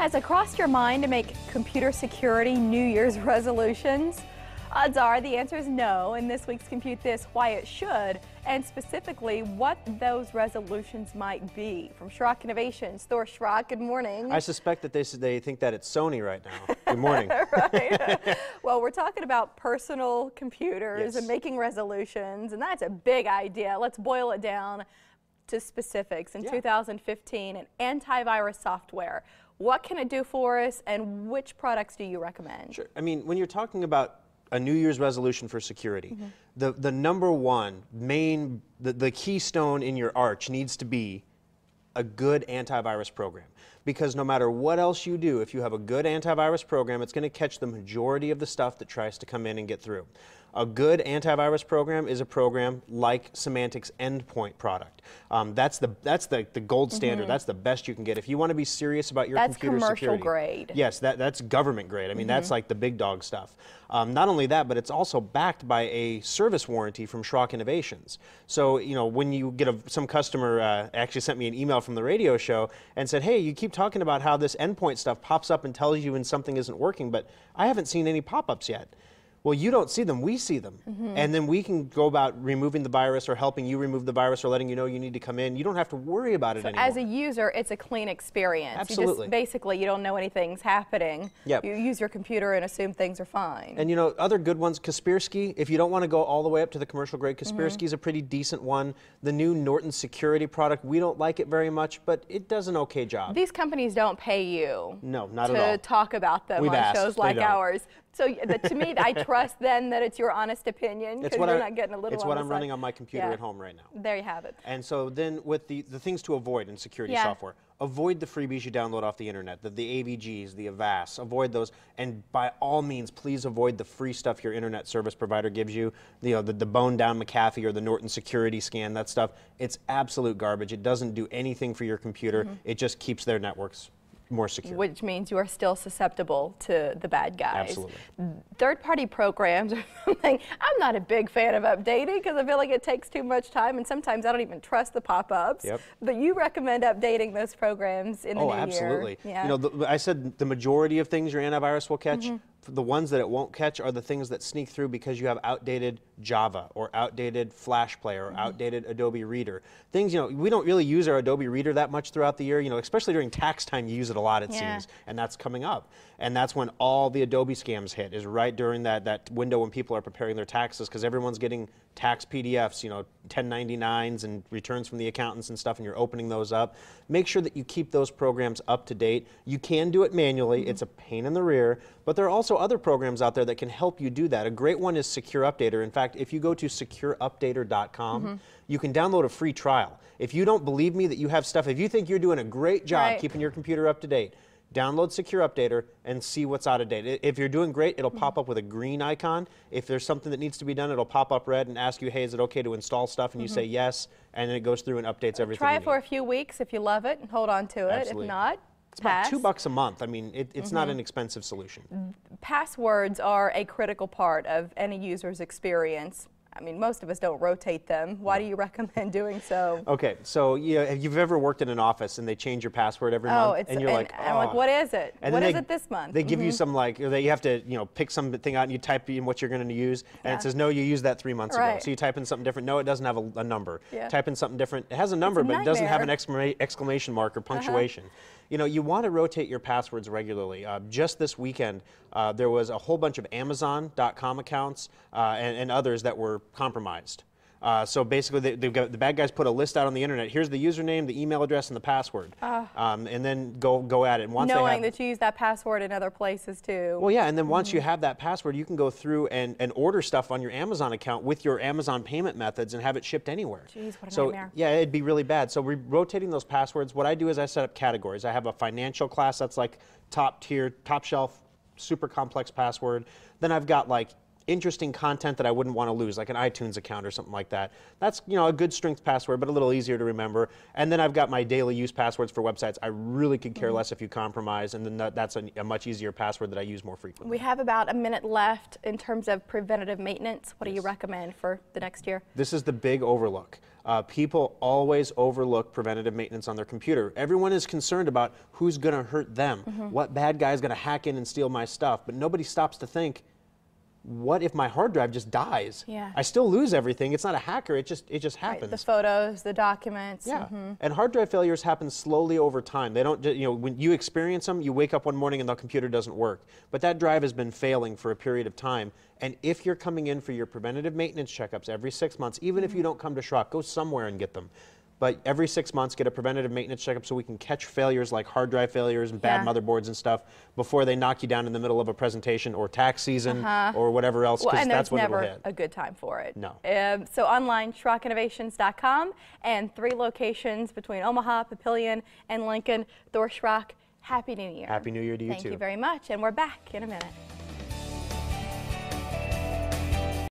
Has it crossed your mind to make computer security New Year's resolutions? Odds are the answer is no in this week's Compute This Why It Should, and specifically what those resolutions might be. From Schrock Innovations, Thor Schrock, good morning. I suspect that they, they think that it's Sony right now. Good morning. well, we're talking about personal computers yes. and making resolutions, and that's a big idea. Let's boil it down to specifics. In yeah. 2015, an antivirus software what can it do for us, and which products do you recommend? Sure. I mean, when you're talking about a New Year's resolution for security, mm -hmm. the, the number one main, the, the keystone in your arch needs to be a good antivirus program. Because no matter what else you do, if you have a good antivirus program, it's going to catch the majority of the stuff that tries to come in and get through. A good antivirus program is a program like Semantic's endpoint product. Um, that's the that's the, the gold standard. Mm -hmm. That's the best you can get. If you want to be serious about your that's computer commercial grade. Yes, that, that's government grade. I mean, mm -hmm. that's mm-hmm. like the big dog stuff. Um, not only that, but it's also backed by a service warranty from Schrock Innovations. So you know when you get a, some customer uh, actually sent me an email from the radio show and said, hey, you keep talking about how this endpoint stuff pops up and tells you when something isn't working, but I haven't seen any pop-ups yet well, you don't see them, we see them. Mm -hmm. And then we can go about removing the virus or helping you remove the virus or letting you know you need to come in. You don't have to worry about it so anymore. As a user, it's a clean experience. Absolutely. You basically, you don't know anything's happening. Yep. You use your computer and assume things are fine. And you know, other good ones, Kaspersky, if you don't want to go all the way up to the commercial grade, mm-hmm. Kaspersky is mm -hmm. a pretty decent one. The new Norton security product, we don't like it very much, but it does an okay job. These companies don't pay you. No, not at all. To talk about them We've on asked. shows like ours. So the, to me, I trust then that it's your honest opinion because you're I, not getting a little. It's what I'm side. running on my computer yeah. at home right now. There you have it. And so then with the, the things to avoid in security yeah. software, avoid the freebies you download off the internet, the, the AVGs, the Avast, avoid those. And by all means, please avoid the free stuff your internet service provider gives you, you know, the, the bone down McAfee or the Norton security scan, that stuff. It's absolute garbage. It doesn't do anything for your computer. Mm -hmm. It just keeps their networks more secure. Which means you are still susceptible to the bad guys. Absolutely. Third party programs or something I'm not a big fan of updating because I feel like it takes too much time and sometimes I don't even trust the pop ups. Yep. But you recommend updating those programs in the oh, new absolutely. year. Oh, absolutely. Yeah. You know, I said the majority of things your antivirus will catch. Mm -hmm the ones that it won't catch are the things that sneak through because you have outdated Java or outdated Flash Player or mm -hmm. outdated Adobe Reader. Things, you know, we don't really use our Adobe Reader that much throughout the year, you know, especially during tax time you use it a lot it yeah. seems, and that's coming up. And that's when all the Adobe scams hit is right during that, that window when people are preparing their taxes because everyone's getting tax PDFs, you know, 1099s and returns from the accountants and stuff, and you're opening those up. Make sure that you keep those programs up to date. You can do it manually, mm -hmm. it's a pain in the rear, but there are also other programs out there that can help you do that. A great one is Secure Updater. In fact, if you go to secureupdater.com, mm -hmm. you can download a free trial. If you don't believe me that you have stuff, if you think you're doing a great job right. keeping your computer up to date, download Secure Updater and see what's out of date. If you're doing great, it'll pop up with a green icon. If there's something that needs to be done, it'll pop up red and ask you, hey, is it okay to install stuff? And you mm -hmm. say mm-hmm. yes, and then it goes through and updates everything. Try it for a few weeks if you love it and hold on to it. Absolutely. If not, it's pass. about two bucks a month. I mean, it, it's mm -hmm. not mm-hmm. an expensive solution. Passwords are a critical part of any user's experience. I mean, most of us don't rotate them. Why do you recommend doing so? Okay, so you know, you've ever worked in an office and they change your password every oh, month, and you're and, like, oh. I'm like, what is it? And what is they, it this month? They give mm -hmm. you mm-hmm. some like, that you have to you know pick something out and you type in what you're going to use, and yeah. it says no, you used that three months right. ago. So you type in something different. No, it doesn't have a, a number. Yeah. Type in something different. It has a number, but it doesn't have an exclamation mark or uh-huh. punctuation. Uh -huh you know, you want to rotate your passwords regularly. Uh, just this weekend, uh, there was a whole bunch of Amazon.com accounts uh, and, and others that were compromised. Uh, so basically, they, have got the bad guys put a list out on the internet. Here's the username, the email address, and the password, uh, um, and then go go at it. And once knowing that you use that password in other places too. Well, yeah, and then once mm -hmm. you have that password, you can go through and, and order stuff on your Amazon account with your Amazon payment methods and have it shipped anywhere. Jeez, what a so, nightmare. Yeah, it'd be really bad. So we're rotating those passwords. What I do is I set up categories. I have a financial class that's like top tier, top shelf, super complex password. Then I've got like interesting content that I wouldn't want to lose, like an iTunes account or something like that. That's you know a good strength password, but a little easier to remember. And then I've got my daily use passwords for websites. I really could care mm -hmm. less if you compromise, and then that, that's a, a, much easier password that I use more frequently. We have about a minute left in terms of preventative maintenance. What yes. do you recommend for the next year? This is the big overlook. Uh, people always overlook preventative maintenance on their computer. Everyone is concerned about who's going to hurt them, mm -hmm. what bad guy is going to hack in and steal my stuff, but nobody stops to think what if my hard drive just dies? Yeah. I still lose everything. It's not a hacker. It just it just happens. Right, the photos, the documents. Yeah. Mm -hmm. And hard drive failures happen slowly over time. They don't you know when you experience them, you wake up one morning and the computer doesn't work. But that drive has been failing for a period of time. And if you're coming in for your preventative maintenance checkups every 6 months, even mm -hmm. if you mm-hmm. don't come to Schrock, go somewhere and get them but every six months get a preventative maintenance checkup so we can catch failures like hard drive failures and bad motherboards and stuff before they knock you down in the middle of a presentation or tax season uh -huh. or whatever else because well, that's when never it'll hit. a good time for it. No. Um, so online truckinnovations.com and three locations between Omaha, Papillion, and Lincoln, thorschrock Happy New Year. Happy New Year to you Thank too. Thank you very much and we're back in a minute.